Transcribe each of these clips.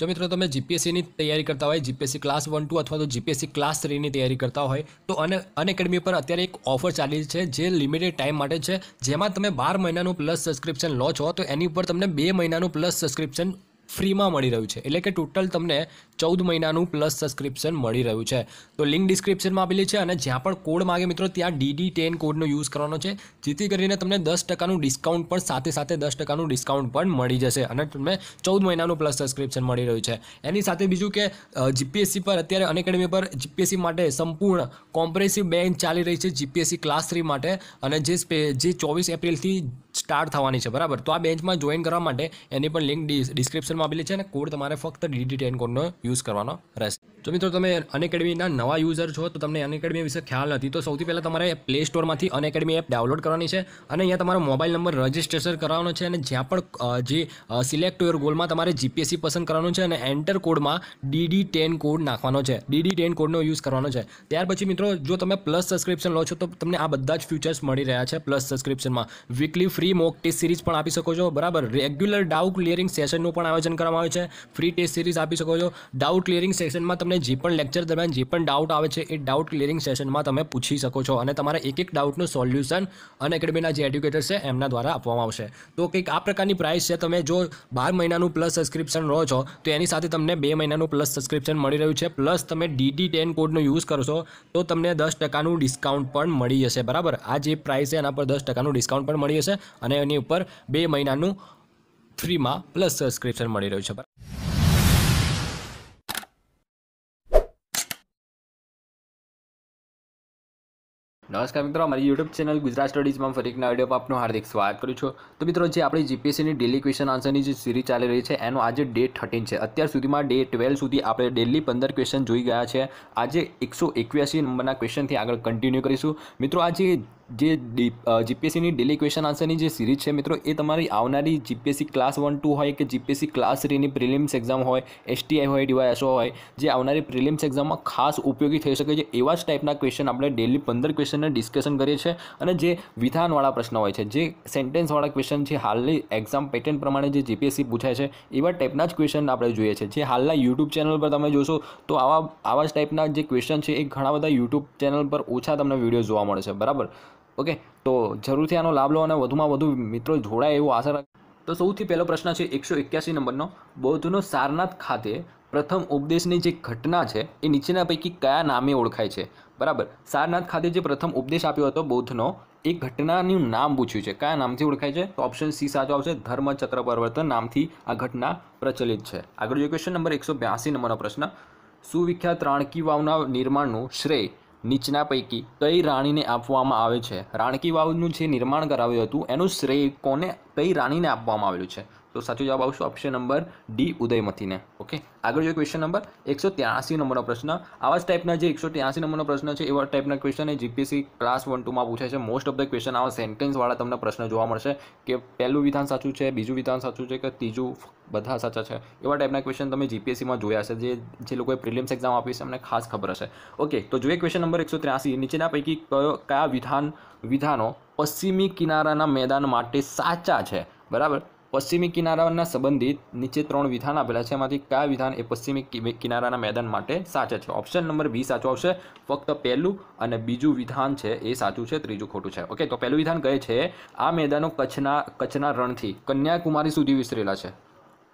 જો મિત્રો તમે જીપીએસસીની તૈયારી કરતા હોય જીપીએસસી ક્લાસ વન ટુ અથવા તો જીપીએસસી ક્લાસ થ્રીની તૈયારી કરતા હોય તો અને અન પર અત્યારે એક ઓફર ચાલી છે જે લિમિટેડ ટાઈમ માટે છે જેમાં તમે બાર મહિનાનું પ્લસ સબસ્ક્રિપ્શન લો છો તો એની ઉપર તમને બે મહિનાનું પ્લસ સબસ્ક્રિપ્શન ફ્રીમાં મળી રહ્યું છે એટલે કે ટોટલ તમને ચૌદ મહિનાનું પ્લસ સબસ્ક્રિપ્શન મળી રહ્યું છે તો લિંક ડિસ્ક્રિપ્શનમાં આપેલી છે અને જ્યાં પણ કોડ માગે મિત્રો ત્યાં ડીડી ટેન કોડનો યુઝ કરવાનો છે જેથી કરીને તમને દસ ટકાનું ડિસ્કાઉન્ટ પણ સાથે સાથે દસ ટકાનું ડિસ્કાઉન્ટ પણ મળી જશે અને તમને ચૌદ મહિનાનું પ્લસ સબસ્ક્રિપ્શન મળી રહ્યું છે એની સાથે બીજું કે જીપીએસસી પર અત્યારે અનેકેડમી પર જીપીએસસી માટે સંપૂર્ણ કોમ્પ્રેસિવ બેન્ચ ચાલી રહી છે જીપીએસસી ક્લાસ થ્રી માટે અને જે સ્પે જે ચોવીસ એપ્રિલથી સ્ટાર્ટ થવાની છે બરાબર તો આ બેન્ચમાં જોઈન કરવા માટે એની પણ લિંક ડિસ્ક્રિપ્શનમાં આપેલી છે અને કોડ તમારે ફક્ત ડીડી ટેન કોડનો યુઝ કરવાનો રહેશે જો મિત્રો તમે અનએકેડમીના નવા યુઝર છો તો તમને અનએકેડમી વિશે ખ્યાલ નથી તો સૌથી પહેલાં તમારે પ્લે સ્ટોરમાંથી અનએકેડમી એપ ડાઉનલોડ કરવાની છે અને અહીંયા તમારો મોબાઈલ નંબર રજિસ્ટ્રેશન કરવાનો છે અને જ્યાં પણ જે સિલેક્ટ યોર ગોલમાં તમારે જીપીએસસી પસંદ કરવાનું છે અને એન્ટર કોડમાં ડીડી ટેન કોડ નાખવાનો છે ડીડી ટેન કોડનો યુઝ કરવાનો છે ત્યાર પછી મિત્રો જો તમે પ્લસ સબસ્ક્રિપ્શન લો છો તો તમને આ બધા જ ફ્યુચર્સ મળી રહ્યા છે પ્લસ સબસ્ક્રિપ્શનમાં weekly free mock test series પણ આપી શકો છો બરાબર રેગ્યુલર ડાઉટ ક્લિયરિંગ સેશનનું પણ આયોજન કરવામાં આવે છે ફ્રી ટેસ્ટ સિરીઝ આપી શકો છો ડાઉટ ક્લિયરિંગ સેશનમાં તમને તમને જે પણ લેક્ચર દરમિયાન જે પણ ડાઉટ આવે છે એ ડાઉટ ક્લિયરિંગ સેશનમાં તમે પૂછી શકો છો અને તમારા એક એક ડાઉટનું સોલ્યુશન અને અનએકેડમીના જે એડ્યુકેટર્સ છે એમના દ્વારા આપવામાં આવશે તો કંઈક આ પ્રકારની પ્રાઇસ છે તમે જો બાર મહિનાનું પ્લસ સબસ્ક્રિપ્શન રહો છો તો એની સાથે તમને બે મહિનાનું પ્લસ સબસ્ક્રિપ્શન મળી રહ્યું છે પ્લસ તમે ડીડી ટેન કોડનો યુઝ કરશો તો તમને દસ ટકાનું ડિસ્કાઉન્ટ પણ મળી જશે બરાબર આ જે પ્રાઇસ છે એના પર દસ ટકાનું ડિસ્કાઉન્ટ પણ મળી જશે અને એની ઉપર બે મહિનાનું ફ્રીમાં પ્લસ સબસ્ક્રિપ્શન મળી રહ્યું છે બરાબર નમસ્કાર મિત્રો અમારી યુટ્યુબ ચેનલ ગુજરાત સ્ટડીઝમાં ફરી એકના વિડીયોમાં આપનું હાર્દિક સ્વાગત કરું છું તો મિત્રો જે આપણી જીપીએસસીની ડેલી ક્વેશ્ચન આન્સરની જે સિરીઝ ચાલી રહી છે એનો આજે ડે થર્ટીન છે અત્યાર સુધીમાં ડે ટ્વેલ્વ સુધી આપણે ડેલી પંદર ક્વેશ્ચન જોઈ ગયા છે આજે એકસો એકવ્યાસી નંબરના ક્વેશ્ચનથી આગળ કન્ટિન્યુ કરીશું મિત્રો આજે જે જીપીએસસીની ડેલી ક્વેશ્ચન આન્સરની જે સિરીઝ છે મિત્રો એ તમારી આવનારી જીપીએસસી ક્લાસ વન ટુ હોય કે જીપીએસસી ક્લાસ થ્રીની પ્રિલિમ્સ એક્ઝામ હોય એસટીઆઈ હોય ડીવાયએસઓ હોય જે આવનારી પ્રિલિમ્સ એક્ઝામમાં ખાસ ઉપયોગી થઈ શકે છે એવા જ ટાઈપના ક્વેશ્ચન આપણે ડેલી પંદર ક્વેશ્ચનને ડિસ્કશન કરીએ છીએ અને જે વિધાનવાળા પ્રશ્ન હોય છે જે સેન્ટેન્સવાળા ક્વેશ્ચન જે હાલની એક્ઝામ પેટર્ન પ્રમાણે જે જીપીએસસી પૂછાય છે એવા ટાઈપના જ ક્વેશ્ચન આપણે જોઈએ છે જે હાલના યુટ્યુબ ચેનલ પર તમે જોશો તો આવા આવા જ ટાઈપના જે ક્વેશ્ચન છે એ ઘણા બધા યુટ્યુબ ચેનલ પર ઓછા તમને વિડીયો જોવા મળશે બરાબર ઓકે તો જરૂરથી આનો લાભ લો અને વધુમાં વધુ મિત્રો જોડાય એવો આશા રાખ તો સૌથી પહેલો પ્રશ્ન છે એકસો એક્યાસી નંબરનો બૌદ્ધનો સારનાથ ખાતે પ્રથમ ઉપદેશની જે ઘટના છે એ નીચેના પૈકી કયા નામે ઓળખાય છે બરાબર સારનાથ ખાતે જે પ્રથમ ઉપદેશ આપ્યો હતો બૌદ્ધનો એ ઘટનાનું નામ પૂછ્યું છે કયા નામથી ઓળખાય છે તો ઓપ્શન સી સાચો આવશે ધર્મચક્ર પરિવર્તન નામથી આ ઘટના પ્રચલિત છે આગળ જોઈએ ક્વેશ્ચન નંબર એકસો બ્યાસી નંબરનો પ્રશ્ન સુવિખ્યાત રાણકી વાવના નિર્માણનું શ્રેય નીચના પૈકી કઈ રાણીને આપવામાં આવે છે રાણકી વાવનું જે નિર્માણ કરાવ્યું હતું એનું શ્રેય કોને કઈ રાણીને આપવામાં આવેલું છે તો સાચો જવાબ આવશે ઓપ્શન નંબર ડી ઉદયમતીને ઓકે આગળ જોઈએ ક્વેશ્ચન નંબર એકસો ત્યાસી નંબરનો પ્રશ્ન આવા જ ટાઈપના જે એકસો ત્યાસી નંબરનો પ્રશ્ન છે એવા ટાઈપના ક્વેશ્ચન એ જીપીસી ક્લાસ વન ટુમાં પૂછાય છે મોસ્ટ ઓફ ધ ક્વેશ્ચન આવા સેન્ટેન્સવાળા તમને પ્રશ્ન જોવા મળશે કે પહેલું વિધાન સાચું છે બીજું વિધાન સાચું છે કે ત્રીજું બધા સાચા છે એવા ટાઈપના ક્વેશ્ચન તમે જીપીએસસીમાં જોયા હશે જે જે લોકોએ પ્રિલિમ્સ એક્ઝામ આપી છે એમને ખાસ ખબર હશે ઓકે તો જોઈએ ક્વેશ્ચન નંબર એકસો ત્યાસી નીચેના પૈકી કયો કયા વિધાન વિધાનો પશ્ચિમી કિનારાના મેદાન માટે સાચા છે બરાબર પશ્ચિમી કિનારાના સંબંધિત નીચે ત્રણ વિધાન આપેલા છે એમાંથી કયા વિધાન એ પશ્ચિમી કિનારાના મેદાન માટે સાચા છે ઓપ્શન નંબર બી સાચો આવશે ફક્ત પહેલું અને બીજું વિધાન છે એ સાચું છે ત્રીજું ખોટું છે ઓકે તો પહેલું વિધાન કહે છે આ મેદાનો કચ્છના કચ્છના રણથી કન્યાકુમારી સુધી વિસ્તરેલા છે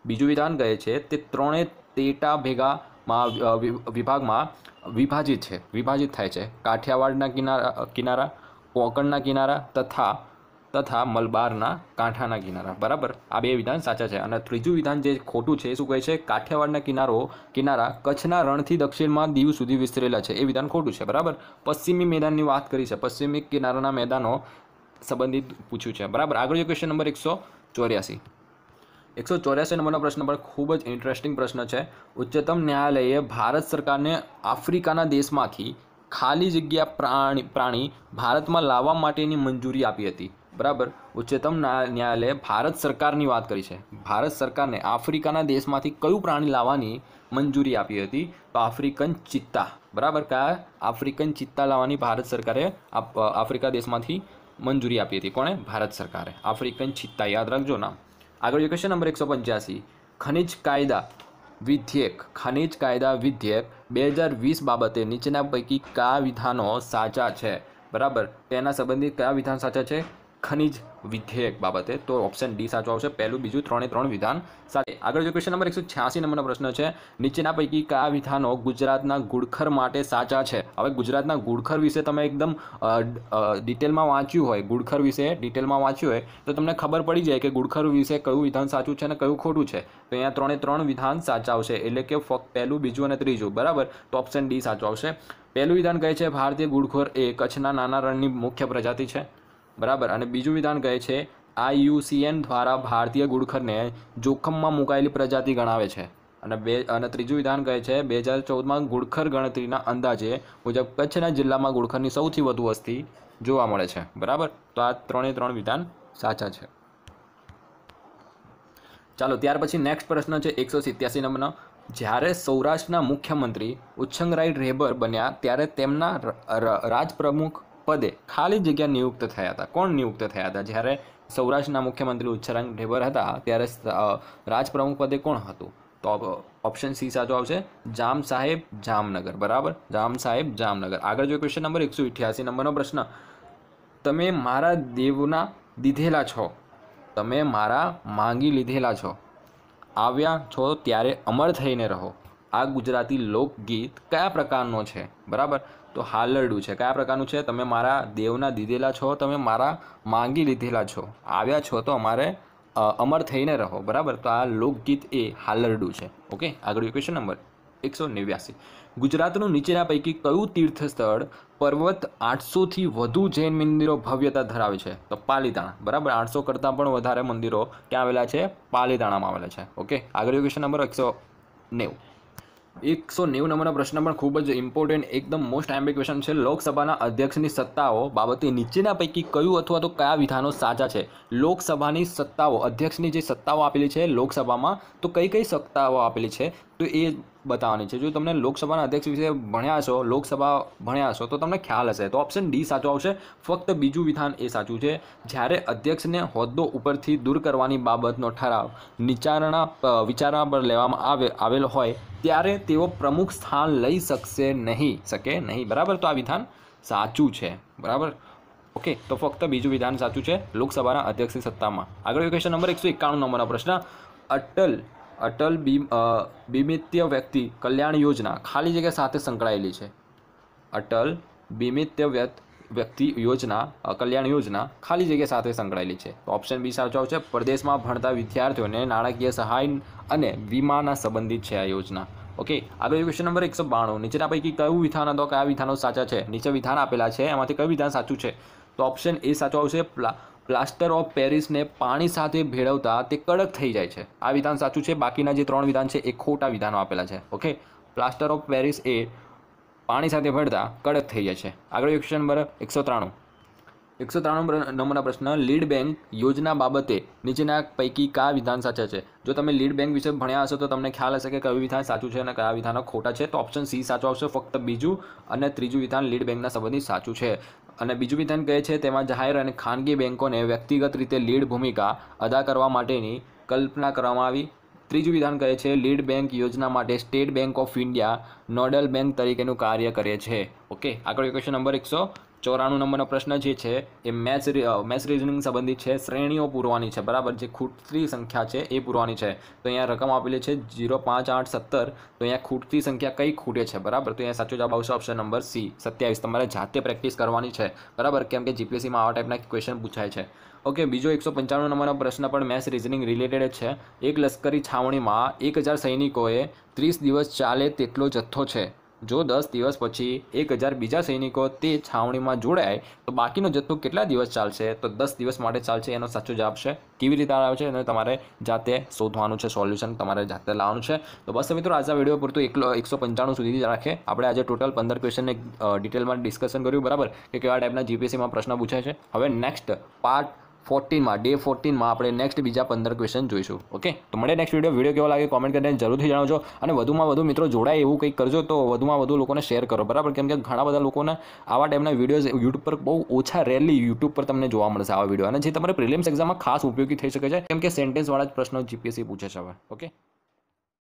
બીજું વિધાન કહે છે તે ત્રણે તેટા ભેગા માં વિભાગમાં વિભાજિત છે વિભાજિત થાય છે કાઠિયાવાડના કિનારા કિનારા કોંકણના કિનારા તથા તથા મલબારના કાંઠાના કિનારા બરાબર આ બે વિધાન સાચા છે અને ત્રીજું વિધાન જે ખોટું છે શું કહે છે કાઠિયાવાડના કિનારો કિનારા કચ્છના રણથી દક્ષિણમાં દીવ સુધી વિસ્તરેલા છે એ વિધાન ખોટું છે બરાબર પશ્ચિમી મેદાનની વાત કરી છે પશ્ચિમી કિનારાના મેદાનો સંબંધિત પૂછ્યું છે બરાબર આગળ ક્વેશ્ચન નંબર એકસો ચોર્યાસી એકસો ચોર્યાસી નંબરનો પ્રશ્ન પણ ખૂબ જ ઇન્ટરેસ્ટિંગ પ્રશ્ન છે ઉચ્ચતમ ન્યાયાલયે ભારત સરકારને આફ્રિકાના દેશમાંથી ખાલી જગ્યા પ્રાણી પ્રાણી ભારતમાં લાવવા માટેની મંજૂરી આપી હતી બરાબર ઉચ્ચતમ ન્યાયાલયે ભારત સરકારની વાત કરી છે ભારત સરકારને આફ્રિકાના દેશમાંથી કયું પ્રાણી લાવવાની મંજૂરી આપી હતી તો આફ્રિકન ચિત્તા બરાબર કયા આફ્રિકન ચિત્તા લાવવાની ભારત સરકારે આફ્રિકા દેશમાંથી મંજૂરી આપી હતી કોણે ભારત સરકારે આફ્રિકન ચિત્તા યાદ રાખજો નામ આગળ ક્વેશ્ચન નંબર એકસો પંચ્યાસી ખનિજ કાયદા વિધેયક ખનિજ કાયદા વિધેયક બે હજાર વીસ બાબતે નીચેના પૈકી કયા વિધાનો સાચા છે બરાબર તેના સંબંધિત કયા વિધાન સાચા છે ખનિજ વિધેયક બાબતે તો ઓપ્શન ડી સાચો આવશે પહેલું બીજું ત્રણે ત્રણ વિધાન સાથે આગળ જો ક્વેશ્ચન નંબર એકસો છ્યાસી નંબરનો પ્રશ્ન છે નીચેના પૈકી કયા વિધાનો ગુજરાતના ગુડખર માટે સાચા છે હવે ગુજરાતના ગુડખર વિશે તમે એકદમ ડિટેલમાં વાંચ્યું હોય ગુડખર વિશે ડિટેલમાં વાંચ્યું હોય તો તમને ખબર પડી જાય કે ગુડખર વિશે કયું વિધાન સાચું છે અને કયું ખોટું છે તો અહીંયા ત્રણે ત્રણ વિધાન સાચા આવશે એટલે કે ફક્ત પહેલું બીજું અને ત્રીજું બરાબર તો ઓપ્શન ડી સાચો આવશે પહેલું વિધાન કહે છે ભારતીય ગુડખોર એ કચ્છના નાના રણની મુખ્ય પ્રજાતિ છે બરાબર અને બીજું વિધાન કહે છે આઈયુસીએન દ્વારા ભારતીય ગુડખરને જોખમમાં મુકાયેલી પ્રજાતિ ગણાવે છે અને બે અને ત્રીજું વિધાન કહે છે બે હજાર ચૌદમાં ગુડખર ગણતરીના અંદાજે મુજબ કચ્છના જિલ્લામાં ગુડખરની સૌથી વધુ વસ્તી જોવા મળે છે બરાબર તો આ ત્રણે ત્રણ વિધાન સાચા છે ચાલો ત્યાર પછી નેક્સ્ટ પ્રશ્ન છે એકસો સિત્યાસી નંબરનો જ્યારે સૌરાષ્ટ્રના મુખ્યમંત્રી ઉચ્છંગરાય રેબર બન્યા ત્યારે તેમના રાજપ્રમુખ પદે ખાલી જગ્યા નિયુક્ત થયા હતા કોણ નિયુક્ત થયા હતા જ્યારે સૌરાષ્ટ્રના મુખ્યમંત્રી ઉચ્છરાંગ ઢેબર હતા ત્યારે રાજપ્રમુખ પદે કોણ હતું તો ઓપ્શન સી સાચો આવશે જામ સાહેબ જામનગર બરાબર જામ સાહેબ જામનગર આગળ જો ક્વેશ્ચન નંબર એકસો ઇઠ્યાસી નંબરનો પ્રશ્ન તમે મારા દેવના દીધેલા છો તમે મારા માંગી લીધેલા છો આવ્યા છો ત્યારે અમર થઈને રહો આ ગુજરાતી લોકગીત કયા પ્રકારનો છે બરાબર તો હાલરડું છે કયા પ્રકારનું છે તમે મારા દેવના દીધેલા છો તમે મારા માંગી લીધેલા છો આવ્યા છો તો અમારે અમર થઈને રહો બરાબર તો આ લોકગીત એ હાલરડું છે ઓકે આગળ ક્વેશ્ચન નંબર એકસો નેવ્યાસી ગુજરાતનું નીચેના પૈકી કયું તીર્થ સ્થળ પર્વત આઠસોથી વધુ જૈન મંદિરો ભવ્યતા ધરાવે છે તો પાલીતાણા બરાબર આઠસો કરતાં પણ વધારે મંદિરો ક્યાં આવેલા છે પાલીતાણામાં આવેલા છે ઓકે આગળ ક્વેશ્ચન નંબર એકસો નેવું એકસો નેવું નંબરનો પ્રશ્ન પણ ખૂબ જ ઇમ્પોર્ટન્ટ એકદમ મોસ્ટ એમ્બિક ક્વેશ્ચન છે લોકસભાના અધ્યક્ષની સત્તાઓ બાબતે નીચેના પૈકી કયું અથવા તો કયા વિધાનો સાચા છે લોકસભાની સત્તાઓ અધ્યક્ષની જે સત્તાઓ આપેલી છે લોકસભામાં તો કઈ કઈ સત્તાઓ આપેલી છે તો એ બતાવવાની છે જો તમને લોકસભાના અધ્યક્ષ વિશે ભણ્યા છો લોકસભા ભણ્યા છો તો તમને ખ્યાલ હશે તો ઓપ્શન ડી સાચો આવશે ફક્ત બીજું વિધાન એ સાચું છે જ્યારે અધ્યક્ષને હોદ્દો ઉપરથી દૂર કરવાની બાબતનો ઠરાવ નિચારણા વિચારણા પર લેવામાં આવે આવેલો હોય ત્યારે તેઓ પ્રમુખ સ્થાન લઈ શકશે નહીં શકે નહીં બરાબર તો આ વિધાન સાચું છે બરાબર ઓકે તો ફક્ત બીજું વિધાન સાચું છે લોકસભાના અધ્યક્ષની સત્તામાં આગળ ક્વેશ્ચન નંબર એકસો એકાણું નંબરનો પ્રશ્ન અટલ અટલ બીમ બીમિત્ય વ્યક્તિ કલ્યાણ યોજના ખાલી જગ્યા સાથે સંકળાયેલી છે અટલ બીમિત્ય વ્યક્તિ યોજના કલ્યાણ યોજના ખાલી જગ્યા સાથે સંકળાયેલી છે તો ઓપ્શન બી સાચો આવશે પ્રદેશમાં ભણતા વિદ્યાર્થીઓને નાણાકીય સહાય અને વીમાના સંબંધિત છે આ યોજના ઓકે આગળ ક્વેશ્ચન નંબર એકસો બાણું નીચેના પૈકી કયું વિધાન હતો કયા વિધાનો સાચા છે નીચે વિધાન આપેલા છે એમાંથી કયું વિધાન સાચું છે તો ઓપ્શન એ સાચો આવશે પ્લાસ્ટર ઓફ પેરિસને પાણી સાથે ભેળવતા તે કડક થઈ જાય છે આ વિધાન સાચું છે બાકીના જે ત્રણ વિધાન છે એ ખોટા વિધાનો આપેલા છે ઓકે પ્લાસ્ટર ઓફ પેરિસ એ પાણી સાથે ભળતા કડક થઈ જાય છે આગળ ક્વેશ્ચન નંબર એકસો ત્રાણું એકસો ત્રાણું નંબરના પ્રશ્ન લીડ બેંક યોજના બાબતે નીચેના પૈકી કયા વિધાન સાચા છે જો તમે લીડ બેંક વિશે ભણ્યા હશો તો તમને ખ્યાલ હશે કે કયું વિધાન સાચું છે અને કયા વિધાનો ખોટા છે તો ઓપ્શન સી સાચો આવશે ફક્ત બીજું અને ત્રીજું વિધાન લીડ બેંકના સંબંધિત સાચું છે અને બીજું વિધાન કહે છે તેમાં જાહેર અને ખાનગી બેન્કોને વ્યક્તિગત રીતે લીડ ભૂમિકા અદા કરવા માટેની કલ્પના કરવામાં આવી ત્રીજું વિધાન કહે છે લીડ બેંક યોજના માટે State Bank of India nodal bank તરીકેનું કાર્ય કરે છે ઓકે આગળ ક્વેશ્ચન નંબર એકસો ચોરાણું નંબરનો પ્રશ્ન જે છે એ મેચ મેચ રિઝનિંગ સંબંધિત છે શ્રેણીઓ પૂરવાની છે બરાબર જે ખૂટતી સંખ્યા છે એ પૂરવાની છે તો અહીંયા રકમ આપેલી છે જીરો પાંચ આઠ સત્તર તો અહીંયા ખૂટતી સંખ્યા કઈ ખૂટે છે બરાબર તો અહીંયા સાચો જવાબ આવશે ઓપ્શન નંબર સી સત્યાવીસ તમારે જાતે પ્રેક્ટિસ કરવાની છે બરાબર કેમ કે જીપીએસસીમાં આવા ટાઈપના ક્વેશ્ચન પૂછાય છે ઓકે બીજો એકસો પંચાણું નંબરનો પ્રશ્ન પણ મેથ્સ રિઝનિંગ રિલેટેડ છે એક લશ્કરી છાવણીમાં એક હજાર સૈનિકોએ ત્રીસ દિવસ ચાલે તેટલો જથ્થો છે જો દસ દિવસ પછી એક હજાર બીજા સૈનિકો તે છાવણીમાં જોડાય તો બાકીનો જથ્થો કેટલા દિવસ ચાલશે તો દસ દિવસ માટે ચાલશે એનો સાચો જવાબ છે કેવી રીતે આવે છે અને તમારે જાતે શોધવાનું છે સોલ્યુશન તમારે જાતે લાવવાનું છે તો બસ મિત્રો આજના વિડીયો પૂરતું એકલો એકસો પંચાણું સુધી રાખે આપણે આજે ટોટલ પંદર ક્વેશ્ચનને ડિટેલમાં ડિસ્કશન કર્યું બરાબર કે કેવા ટાઈપના જીપીએસસીમાં પ્રશ્ન પૂછાય છે હવે નેક્સ્ટ પાર્ટ ફોર્ટીનમાં ડે ફોર્ટીનમાં આપણે નેક્સ્ટ બીજા પંદર ક્વેશ્ચન જોઈશું ઓકે તો મળે નેક્સ્ટ વિડીયો વિડીયો કેવો લાગે કોમેન્ટ કરીને જરૂરથી જણાવજો અને વધુમાં વધુ મિત્રો જોડાય એવું કંઈક કરજો તો વધુમાં વધુ લોકોને શેર કરો બરાબર કેમ કે ઘણા બધા લોકોને આવા ટાઈપના વિડીયોઝ યુટ્યુબ પર બહુ ઓછા રેલી યુટ્યુબ પર તમને જોવા મળશે આવા વિડીયો અને જે તમારે પ્રિલિમ્સ એક્ઝામમાં ખાસ ઉપયોગી થઈ શકે છે કેમ કે સેન્ટેન્સવાળા જ પ્રશ્નો જીપીએસસી પૂછે છે હવે ઓકે